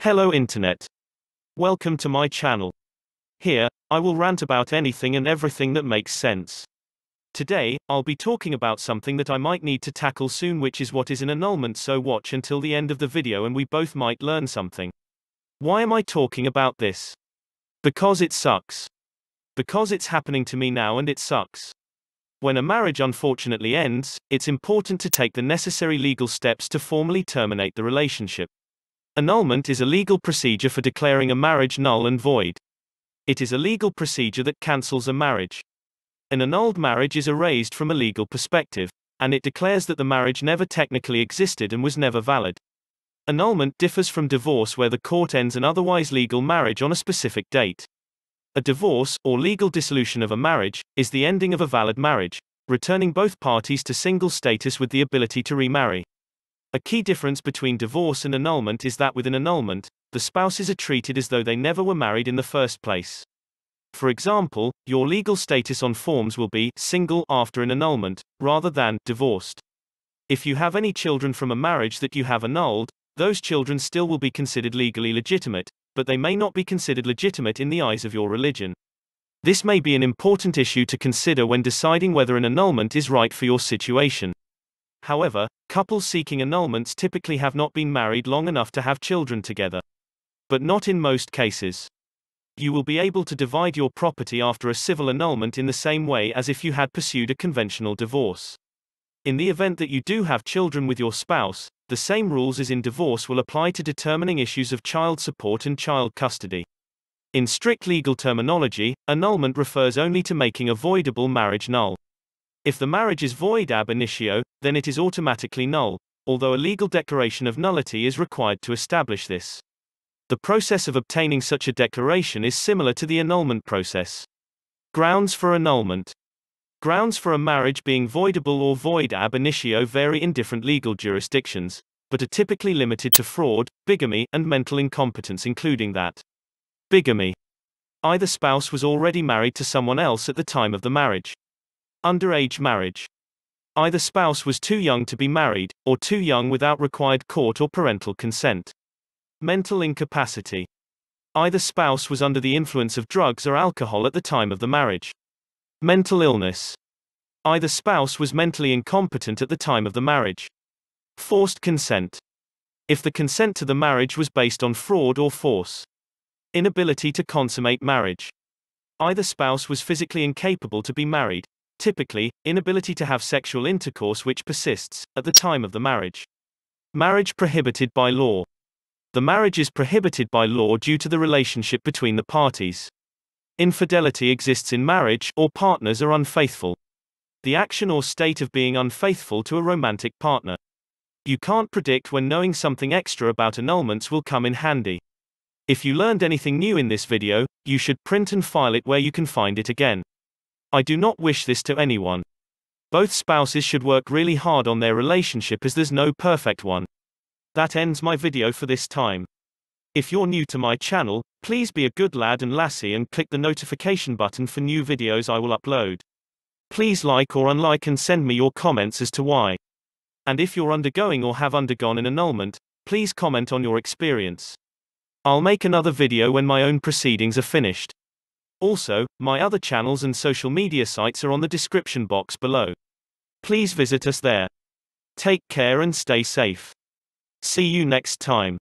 Hello Internet. Welcome to my channel. Here, I will rant about anything and everything that makes sense. Today, I'll be talking about something that I might need to tackle soon which is what is an annulment so watch until the end of the video and we both might learn something. Why am I talking about this? Because it sucks. Because it's happening to me now and it sucks. When a marriage unfortunately ends, it's important to take the necessary legal steps to formally terminate the relationship. Annulment is a legal procedure for declaring a marriage null and void. It is a legal procedure that cancels a marriage. An annulled marriage is erased from a legal perspective, and it declares that the marriage never technically existed and was never valid. Annulment differs from divorce where the court ends an otherwise legal marriage on a specific date. A divorce, or legal dissolution of a marriage, is the ending of a valid marriage, returning both parties to single status with the ability to remarry. A key difference between divorce and annulment is that with an annulment, the spouses are treated as though they never were married in the first place. For example, your legal status on forms will be single after an annulment, rather than divorced. If you have any children from a marriage that you have annulled, those children still will be considered legally legitimate, but they may not be considered legitimate in the eyes of your religion. This may be an important issue to consider when deciding whether an annulment is right for your situation. However, Couples seeking annulments typically have not been married long enough to have children together. But not in most cases. You will be able to divide your property after a civil annulment in the same way as if you had pursued a conventional divorce. In the event that you do have children with your spouse, the same rules as in divorce will apply to determining issues of child support and child custody. In strict legal terminology, annulment refers only to making a voidable marriage null. If the marriage is void ab initio, then it is automatically null, although a legal declaration of nullity is required to establish this. The process of obtaining such a declaration is similar to the annulment process. Grounds for annulment. Grounds for a marriage being voidable or void ab initio vary in different legal jurisdictions, but are typically limited to fraud, bigamy, and mental incompetence, including that. Bigamy. Either spouse was already married to someone else at the time of the marriage. Underage marriage. Either spouse was too young to be married, or too young without required court or parental consent. Mental incapacity. Either spouse was under the influence of drugs or alcohol at the time of the marriage. Mental illness. Either spouse was mentally incompetent at the time of the marriage. Forced consent. If the consent to the marriage was based on fraud or force. Inability to consummate marriage. Either spouse was physically incapable to be married, typically, inability to have sexual intercourse which persists, at the time of the marriage. Marriage prohibited by law. The marriage is prohibited by law due to the relationship between the parties. Infidelity exists in marriage, or partners are unfaithful. The action or state of being unfaithful to a romantic partner. You can't predict when knowing something extra about annulments will come in handy. If you learned anything new in this video, you should print and file it where you can find it again. I do not wish this to anyone. Both spouses should work really hard on their relationship as there's no perfect one. That ends my video for this time. If you're new to my channel, please be a good lad and lassie and click the notification button for new videos I will upload. Please like or unlike and send me your comments as to why. And if you're undergoing or have undergone an annulment, please comment on your experience. I'll make another video when my own proceedings are finished. Also, my other channels and social media sites are on the description box below. Please visit us there. Take care and stay safe. See you next time.